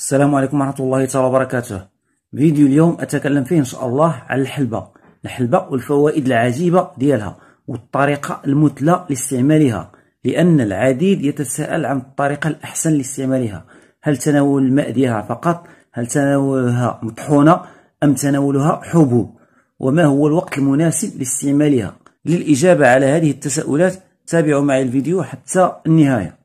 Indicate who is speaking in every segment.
Speaker 1: السلام عليكم ورحمة الله تعالى وبركاته فيديو اليوم أتكلم فيه إن شاء الله على الحلبة الحلبة والفوائد العجيبة ديالها والطريقة المثلى لاستعمالها لأن العديد يتساءل عن الطريقة الأحسن لاستعمالها هل تناول الماء ديالها فقط هل تناولها مطحونة أم تناولها حبوب وما هو الوقت المناسب لاستعمالها للإجابة على هذه التساؤلات تابعوا معي الفيديو حتى النهاية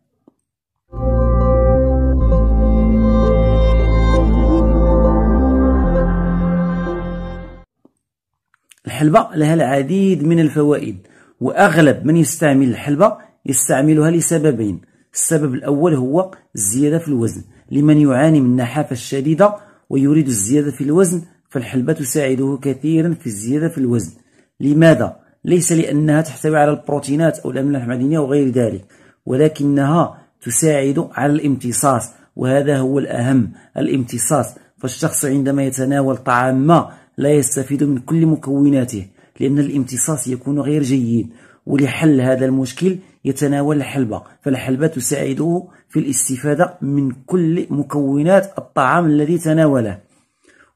Speaker 1: الحلبة لها العديد من الفوائد وأغلب من يستعمل الحلبة يستعملها لسببين السبب الأول هو الزيادة في الوزن لمن يعاني من النحافة الشديدة ويريد الزيادة في الوزن فالحلبة تساعده كثيرا في الزيادة في الوزن لماذا؟ ليس لأنها تحتوي على البروتينات أو الأملاح المعدنية وغير ذلك ولكنها تساعد على الامتصاص وهذا هو الأهم الامتصاص فالشخص عندما يتناول طعام ما لا يستفيد من كل مكوناته لأن الامتصاص يكون غير جيد ولحل هذا المشكل يتناول الحلبة فالحلبة تساعده في الاستفادة من كل مكونات الطعام الذي تناوله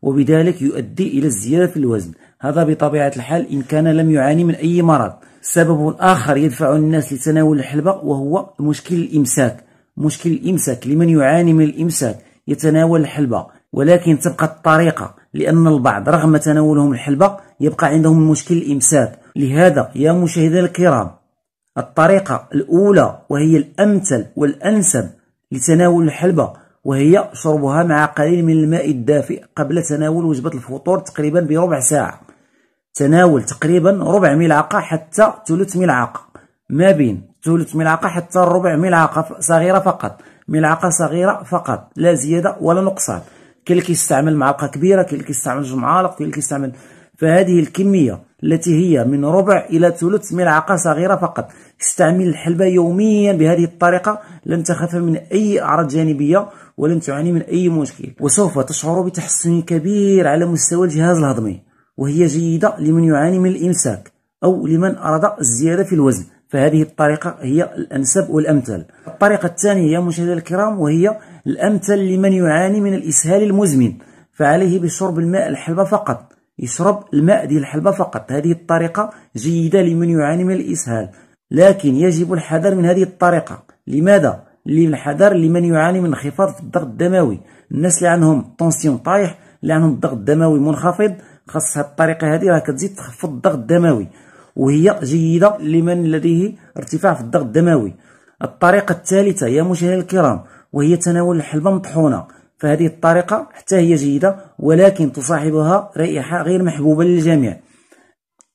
Speaker 1: وبذلك يؤدي إلى الزيادة في الوزن هذا بطبيعة الحال إن كان لم يعاني من أي مرض سبب آخر يدفع الناس لتناول الحلبة وهو مشكل الإمساك مشكل الإمساك لمن يعاني من الإمساك يتناول الحلبة ولكن تبقى الطريقة لأن البعض رغم تناولهم الحلبة يبقى عندهم مشكل الإمساك لهذا يا مشاهدينا الكرام الطريقة الأولى وهي الأمثل والأنسب لتناول الحلبة وهي شربها مع قليل من الماء الدافئ قبل تناول وجبة الفطور تقريبا بربع ساعة تناول تقريبا ربع ملعقة حتى ثلث ملعقة ما بين ثلث ملعقة حتى ربع ملعقة صغيرة فقط ملعقة صغيرة فقط لا زيادة ولا نقصان اللي كيستعمل معلقة كبيرة اللي كيستعمل جوج معالق اللي كيستعمل فهذه الكمية التي هي من ربع إلى ثلث ملعقة صغيرة فقط استعمل الحلبة يوميا بهذه الطريقة لن تخاف من أي أعراض جانبية ولن تعاني من أي مشكل وسوف تشعر بتحسن كبير على مستوى الجهاز الهضمي وهي جيدة لمن يعاني من الإمساك أو لمن أراد الزيادة في الوزن فهذه الطريقة هي الأنسب والأمثل الطريقة الثانية يا مشاهدي الكرام وهي الأمثل لمن يعاني من الإسهال المزمن فعليه بشرب الماء الحلبة فقط يشرب الماء ديال الحلبة فقط هذه الطريقة جيدة لمن يعاني من الإسهال لكن يجب الحذر من هذه الطريقة لماذا؟ للحذر لمن يعاني من انخفاض في الضغط الدموي الناس اللي عندهم طونسيون طايح اللي عندهم الضغط الدموي منخفض خاص هاد الطريقة هذه راه كتزيد تخفض الضغط الدموي وهي جيدة لمن لديه ارتفاع في الضغط الدموي الطريقة الثالثة يا مشاهدي الكرام وهي تناول الحلبة مطحونة فهذه الطريقة حتى هي جيدة ولكن تصاحبها رائحة غير محبوبة للجميع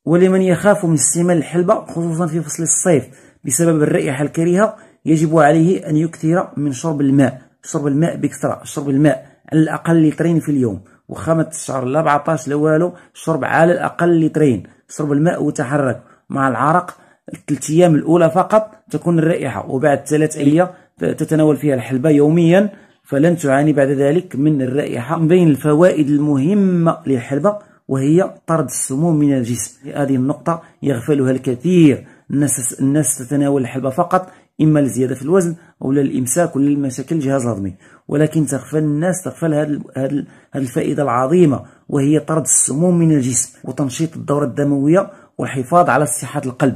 Speaker 1: ولمن يخاف من استعمال الحلبة خصوصا في فصل الصيف بسبب الرائحة الكريهة يجب عليه أن يكثر من شرب الماء شرب الماء بكثرة شرب الماء على الأقل لترين في اليوم وخا الشعر لا بعطاش لا والو شرب على الأقل لترين شرب الماء وتحرك مع العرق الثلاث أيام الأولى فقط تكون الرائحة وبعد ثلاث أيام تتناول فيها الحلبة يوميا فلن تعاني بعد ذلك من الرائحة من بين الفوائد المهمة للحلبة وهي طرد السموم من الجسم هذه النقطة يغفلها الكثير الناس, الناس تتناول الحلبة فقط إما لزيادة في الوزن أو للإمساك ولا لمشاكل الجهاز الهضمي ولكن تغفل الناس تغفل هذه الفائدة العظيمة وهي طرد السموم من الجسم وتنشيط الدورة الدموية والحفاظ على صحة القلب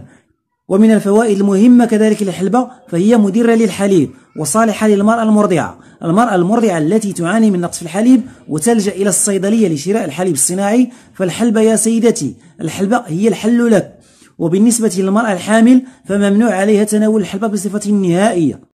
Speaker 1: ومن الفوائد المهمة كذلك الحلبة فهي مدرة للحليب وصالحة للمرأة المرضعة المرأة المرضعة التي تعاني من نقص في الحليب وتلجأ إلى الصيدلية لشراء الحليب الصناعي فالحلبة يا سيدتي الحلبة هي الحل لك وبالنسبة للمرأة الحامل فممنوع عليها تناول الحلبة بصفة نهائية